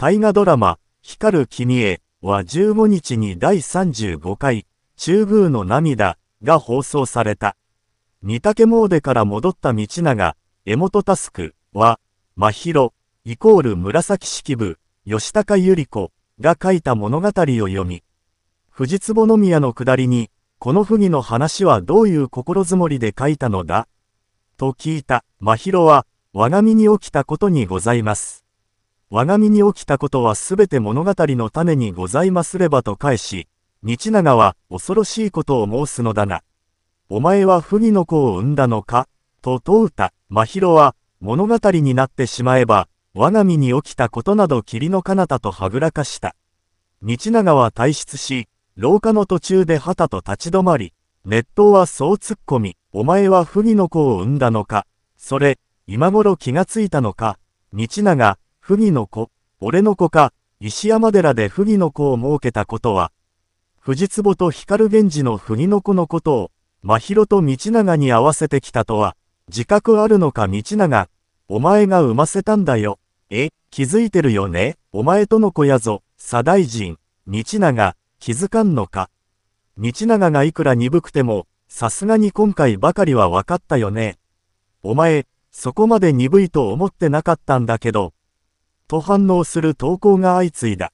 大河ドラマ、光る君へは15日に第35回、中宮の涙が放送された。三竹詣から戻った道長、江本タスクは、真広、イコール紫式部、吉高由里子が書いた物語を読み、藤壺宮の下りに、この不義の話はどういう心づもりで書いたのだと聞いた、真広は、我が身に起きたことにございます。我が身に起きたことはすべて物語の種にございますればと返し、道長は恐ろしいことを申すのだな。お前は不義の子を産んだのかと問うた、真宙は、物語になってしまえば、我が身に起きたことなど霧の彼方とはぐらかした。道長は退出し、廊下の途中で旗と立ち止まり、熱湯はそう突っ込み、お前は不義の子を産んだのか、それ、今頃気がついたのか、道長、不義の子、俺の子か、石山寺で不義の子を設けたことは、藤壺と光源氏の不義の子のことを、真宙と道長に合わせてきたとは、自覚あるのか道長、お前が産ませたんだよ。え、気づいてるよね、お前との子やぞ、左大臣、道長、気づかんのか。道長がいくら鈍くても、さすがに今回ばかりは分かったよね。お前、そこまで鈍いと思ってなかったんだけど、と反応する投稿が相次いだ。